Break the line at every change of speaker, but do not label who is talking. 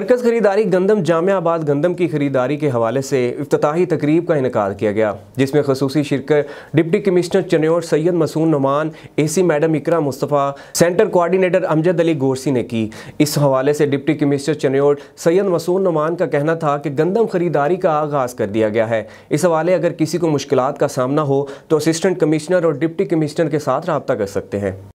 मरकज़ खरीदारी गंदम जामियाबाद गंदम की खरीदारी के हवाले से अफ्ताही तकरीब का इनका किया गया जिसमें खसूस शिरकत डिप्टी कमिश्नर चनोर सैयद मसून Numan A C madam Iqra Mustafa centre coordinator Amjad Ali Gorsi ने की इस हवाले से डिप्टी कमिश्नर चनोर सैयद मसून नुमान का कहना था कि गंदम खरीदारी का आगाज़ कर दिया गया है इस हवाले अगर किसी को मुश्किल का सामना हो तो असिस्टेंट कमिश्नर और डिप्टी कमिश्नर के साथ रबता कर सकते हैं